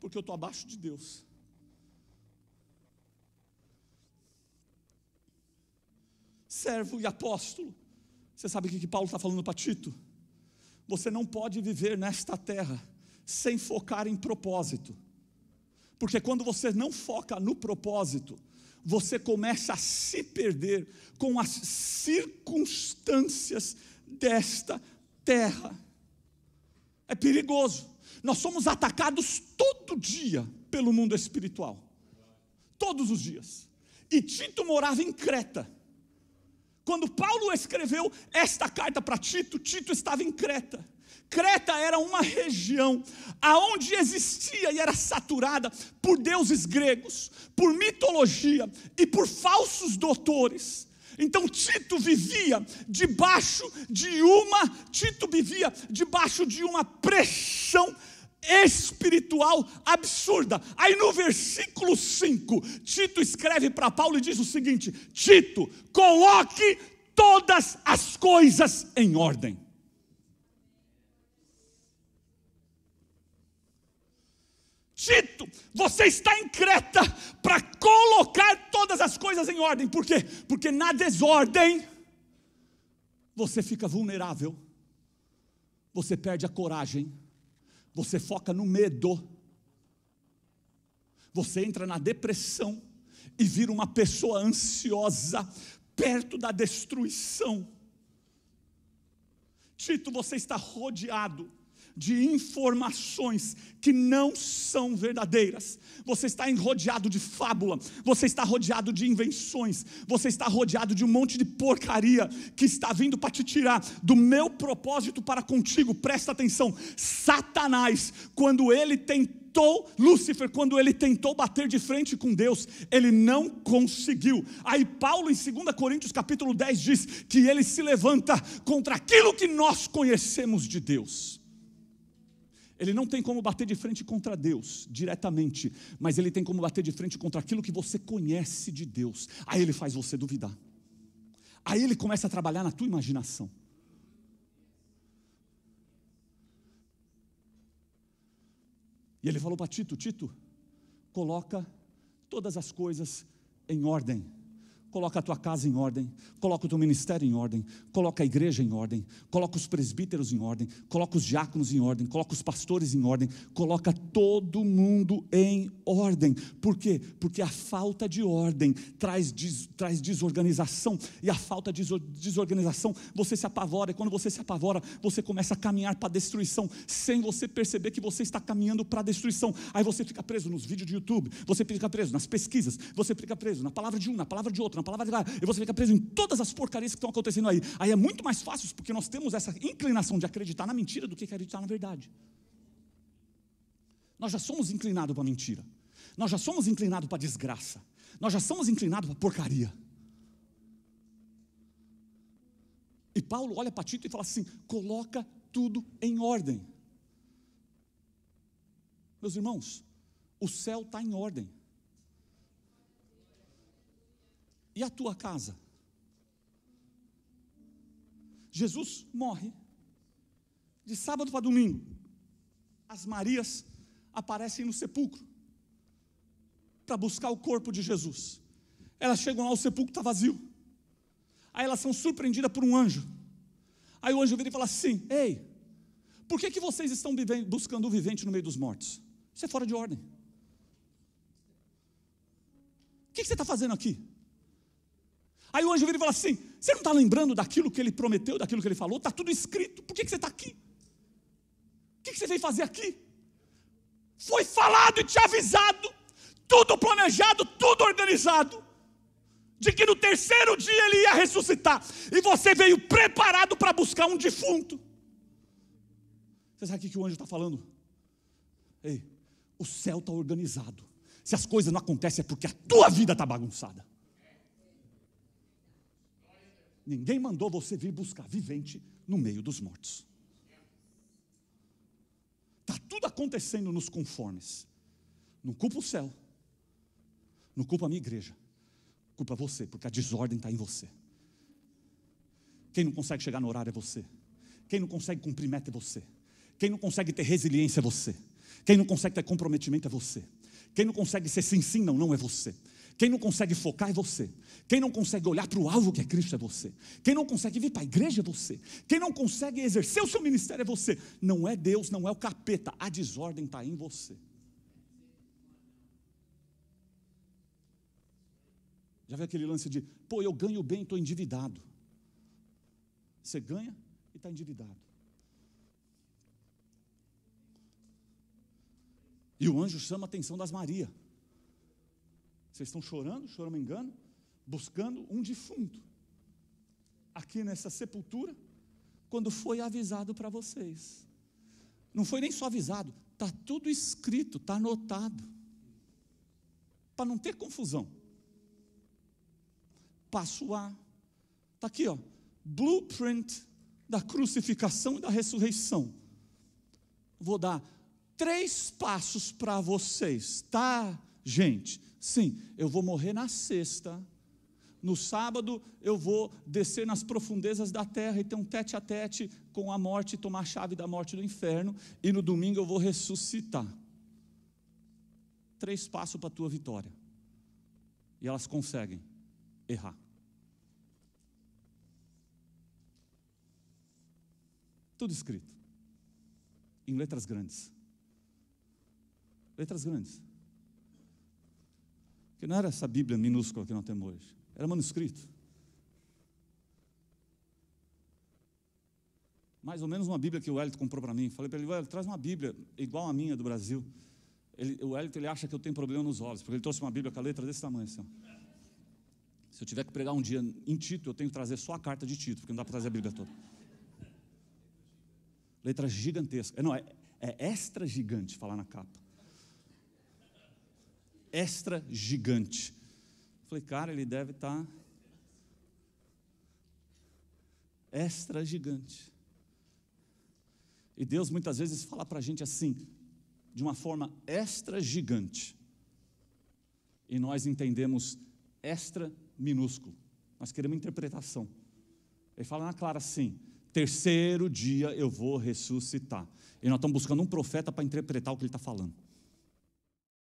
porque eu estou abaixo de Deus. Servo e apóstolo. Você sabe o que Paulo está falando para Tito? Você não pode viver nesta terra sem focar em propósito. Porque quando você não foca no propósito, você começa a se perder com as circunstâncias desta terra. É perigoso. Nós somos atacados todo dia pelo mundo espiritual. Todos os dias. E Tito morava em Creta. Quando Paulo escreveu esta carta para Tito, Tito estava em Creta. Creta era uma região aonde existia e era saturada por deuses gregos, por mitologia e por falsos doutores. Então Tito vivia debaixo de uma vivia debaixo de uma pressão espiritual absurda. Aí no versículo 5, Tito escreve para Paulo e diz o seguinte: Tito, coloque todas as coisas em ordem. Tito, você está em Creta para colocar todas as coisas em ordem. Por quê? Porque na desordem você fica vulnerável você perde a coragem, você foca no medo, você entra na depressão e vira uma pessoa ansiosa, perto da destruição. Tito, você está rodeado de informações que não são verdadeiras. Você está rodeado de fábula, você está rodeado de invenções, você está rodeado de um monte de porcaria que está vindo para te tirar do meu propósito para contigo. Presta atenção. Satanás, quando ele tentou Lúcifer, quando ele tentou bater de frente com Deus, ele não conseguiu. Aí Paulo em 2 Coríntios capítulo 10 diz que ele se levanta contra aquilo que nós conhecemos de Deus. Ele não tem como bater de frente contra Deus diretamente, mas ele tem como bater de frente contra aquilo que você conhece de Deus. Aí ele faz você duvidar. Aí ele começa a trabalhar na tua imaginação. E ele falou para Tito: Tito, coloca todas as coisas em ordem. Coloca a tua casa em ordem, coloca o teu ministério em ordem, coloca a igreja em ordem, coloca os presbíteros em ordem, coloca os diáconos em ordem, coloca os pastores em ordem, coloca todo mundo em ordem. Por quê? Porque a falta de ordem traz, des, traz desorganização, e a falta de desorganização você se apavora, e quando você se apavora, você começa a caminhar para a destruição, sem você perceber que você está caminhando para a destruição. Aí você fica preso nos vídeos de YouTube, você fica preso nas pesquisas, você fica preso na palavra de um, na palavra de outro, na palavra vou God, e você fica preso em todas as porcarias que estão acontecendo aí. Aí é muito mais fácil, porque nós temos essa inclinação de acreditar na mentira do que acreditar na verdade. Nós já somos inclinados para a mentira. Nós já somos inclinados para desgraça. Nós já somos inclinados para porcaria. E Paulo olha para Tito e fala assim: coloca tudo em ordem. Meus irmãos, o céu está em ordem. E a tua casa? Jesus morre de sábado para domingo. As Marias aparecem no sepulcro para buscar o corpo de Jesus. Elas chegam lá, o sepulcro está vazio. Aí elas são surpreendidas por um anjo. Aí o anjo vira e fala assim: Ei, por que, que vocês estão vivendo, buscando o vivente no meio dos mortos? Isso é fora de ordem. O que, que você está fazendo aqui? Aí o anjo vira e fala assim: Você não está lembrando daquilo que ele prometeu, daquilo que ele falou? Está tudo escrito, por que, que você está aqui? O que, que você veio fazer aqui? Foi falado e te avisado, tudo planejado, tudo organizado, de que no terceiro dia ele ia ressuscitar, e você veio preparado para buscar um defunto. Você sabe o que o anjo está falando? Ei, o céu está organizado. Se as coisas não acontecem é porque a tua vida está bagunçada. Ninguém mandou você vir buscar vivente no meio dos mortos. Está tudo acontecendo nos conformes. Não culpa o céu. Não culpa a minha igreja. Culpa você, porque a desordem está em você. Quem não consegue chegar no horário é você. Quem não consegue cumprir meta é você. Quem não consegue ter resiliência é você. Quem não consegue ter comprometimento é você. Quem não consegue ser sim, sim, não, não é você. Quem não consegue focar é você. Quem não consegue olhar para o alvo que é Cristo é você. Quem não consegue vir para a igreja é você. Quem não consegue exercer o seu ministério é você. Não é Deus, não é o capeta. A desordem está em você. Já viu aquele lance de, pô, eu ganho bem, estou endividado. Você ganha e está endividado. E o anjo chama a atenção das Maria. Vocês estão chorando, choram me engano, buscando um defunto. Aqui nessa sepultura, quando foi avisado para vocês. Não foi nem só avisado, está tudo escrito, está anotado. Para não ter confusão. Passo A. Está aqui, ó. Blueprint da crucificação e da ressurreição. Vou dar três passos para vocês. tá gente. Sim, eu vou morrer na sexta. No sábado eu vou descer nas profundezas da terra e ter um tete a tete com a morte, tomar a chave da morte do inferno, e no domingo eu vou ressuscitar. Três passos para a tua vitória. E elas conseguem errar. Tudo escrito. Em letras grandes. Letras grandes. Que não era essa Bíblia minúscula que nós temos hoje, era manuscrito. Mais ou menos uma Bíblia que o Hélio comprou para mim. Falei para ele, Hélio, traz uma Bíblia igual a minha do Brasil. Ele, o Hélio ele acha que eu tenho problema nos olhos, porque ele trouxe uma Bíblia com a letra desse tamanho assim. Se eu tiver que pregar um dia em Tito, eu tenho que trazer só a carta de Tito, porque não dá para trazer a Bíblia toda. Letra gigantesca. É, não, é, é extra gigante falar na capa extra gigante. Falei, cara, ele deve estar tá extra gigante. E Deus muitas vezes fala para a gente assim, de uma forma extra gigante. E nós entendemos extra minúsculo. Nós queremos interpretação. Ele fala na clara assim: terceiro dia eu vou ressuscitar. E nós estamos buscando um profeta para interpretar o que ele está falando.